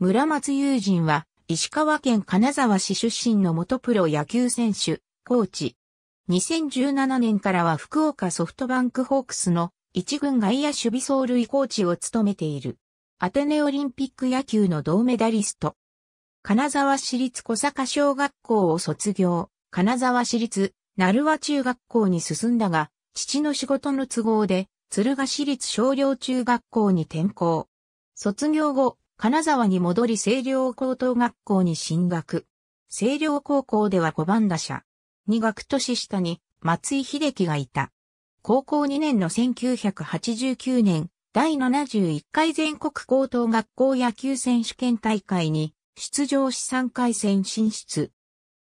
村松友人は、石川県金沢市出身の元プロ野球選手、コーチ。2017年からは福岡ソフトバンクホークスの一軍外野守備走塁コーチを務めている。アテネオリンピック野球の銅メダリスト。金沢市立小坂小学校を卒業。金沢市立、鳴和中学校に進んだが、父の仕事の都合で、鶴ヶ市立少量中学校に転校。卒業後、金沢に戻り清涼高等学校に進学。清涼高校では5番打者。2学年下に松井秀樹がいた。高校2年の1989年、第71回全国高等学校野球選手権大会に出場し3回戦進出。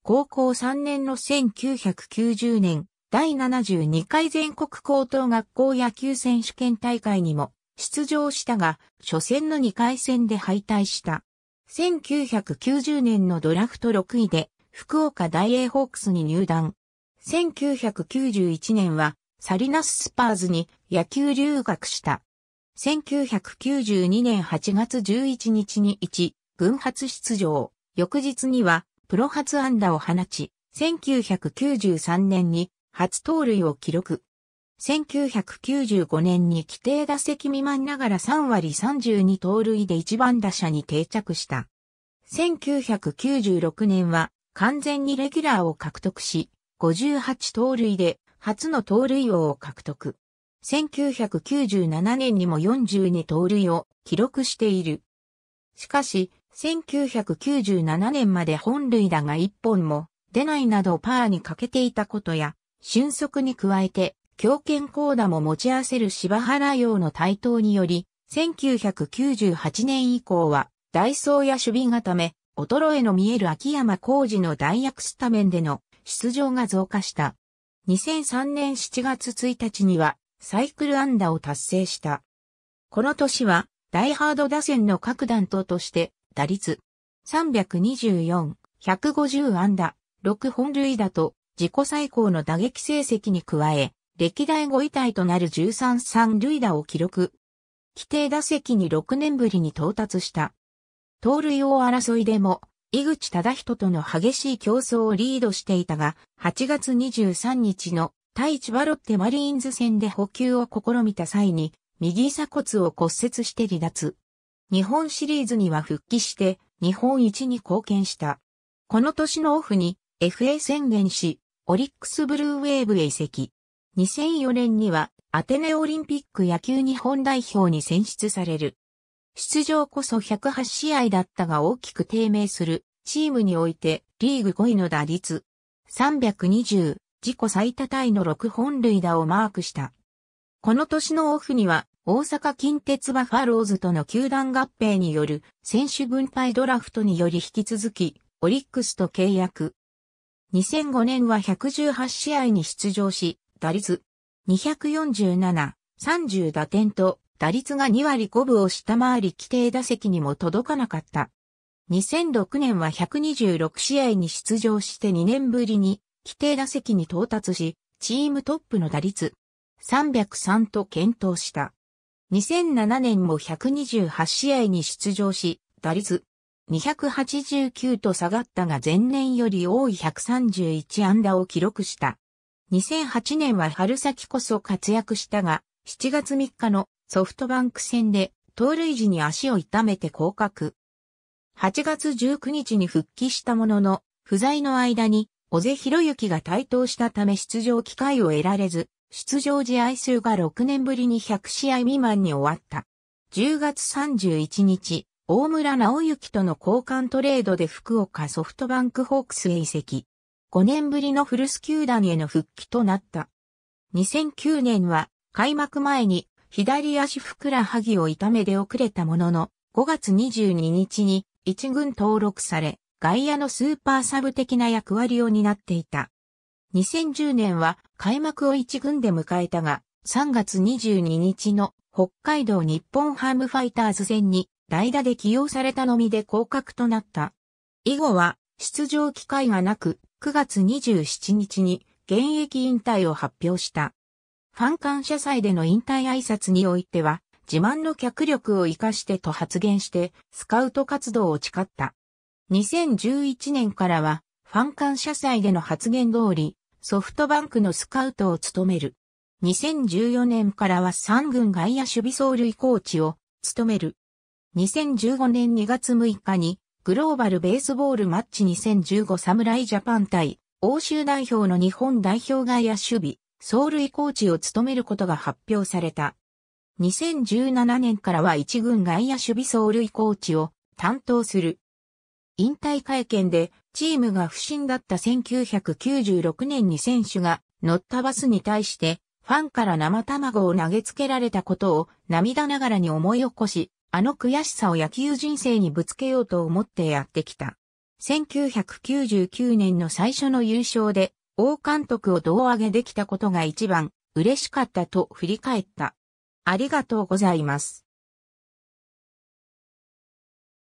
高校3年の1990年、第72回全国高等学校野球選手権大会にも出場したが、初戦の2回戦で敗退した。1990年のドラフト6位で、福岡大英ホークスに入団。1991年は、サリナススパーズに野球留学した。1992年8月11日に1、軍発出場。翌日には、プロ初安打を放ち、1993年に初盗塁を記録。1995年に規定打席未満ながら3割32盗塁で1番打者に定着した。1996年は完全にレギュラーを獲得し、58盗塁で初の盗塁王を獲得。1997年にも42盗塁を記録している。しかし、1997年まで本塁打が1本も出ないなどパーに欠けていたことや、俊足に加えて強肩コーダも持ち合わせる柴原洋の台頭により、1998年以降は、ダイソーや守備固め、衰えの見える秋山浩二の代役スタメンでの出場が増加した。2003年7月1日には、サイクル安打を達成した。この年は、ダイハード打線の各団頭として、打率324、150安打、6本塁打と、自己最高の打撃成績に加え、歴代5位体となる13三塁打を記録。規定打席に6年ぶりに到達した。盗塁王争いでも、井口忠人との激しい競争をリードしていたが、8月23日の対地。バロッテマリーンズ戦で補給を試みた際に、右鎖骨を骨折して離脱。日本シリーズには復帰して、日本一に貢献した。この年のオフに FA 宣言し、オリックスブルーウェーブへ移籍。2004年にはアテネオリンピック野球日本代表に選出される。出場こそ108試合だったが大きく低迷するチームにおいてリーグ5位の打率320自己最多タイの6本塁打をマークした。この年のオフには大阪近鉄バファローズとの球団合併による選手分配ドラフトにより引き続きオリックスと契約。2005年は118試合に出場し、打率247、30打点と打率が2割5分を下回り規定打席にも届かなかった。2006年は126試合に出場して2年ぶりに規定打席に到達し、チームトップの打率303と検討した。2007年も128試合に出場し、打率289と下がったが前年より多い131安打を記録した。2008年は春先こそ活躍したが、7月3日のソフトバンク戦で盗塁時に足を痛めて降格。8月19日に復帰したものの、不在の間に、小瀬博之が台頭したため出場機会を得られず、出場試合数が6年ぶりに100試合未満に終わった。10月31日、大村直之との交換トレードで福岡ソフトバンクホークスへ移籍。5年ぶりの古巣球団への復帰となった。2009年は開幕前に左足ふくらはぎを痛め出遅れたものの、5月22日に一軍登録され、外野のスーパーサブ的な役割を担っていた。2010年は開幕を一軍で迎えたが、3月22日の北海道日本ハムファイターズ戦に代打で起用されたのみで降格となった。以後は出場機会がなく9月27日に現役引退を発表した。ファン感謝祭での引退挨拶においては、自慢の脚力を活かしてと発言して、スカウト活動を誓った。2011年からは、ファン感謝祭での発言通り、ソフトバンクのスカウトを務める。2014年からは3軍外野守備走塁コーチを務める。2015年2月6日にグローバルベースボールマッチ2015侍ジャパン対欧州代表の日本代表外野守備、走塁コーチを務めることが発表された。2017年からは一軍外野守備走塁コーチを担当する。引退会見でチームが不審だった1996年に選手が乗ったバスに対してファンから生卵を投げつけられたことを涙ながらに思い起こし、あの悔しさを野球人生にぶつけようと思ってやってきた。1999年の最初の優勝で、王監督を胴上げできたことが一番嬉しかったと振り返った。ありがとうございます。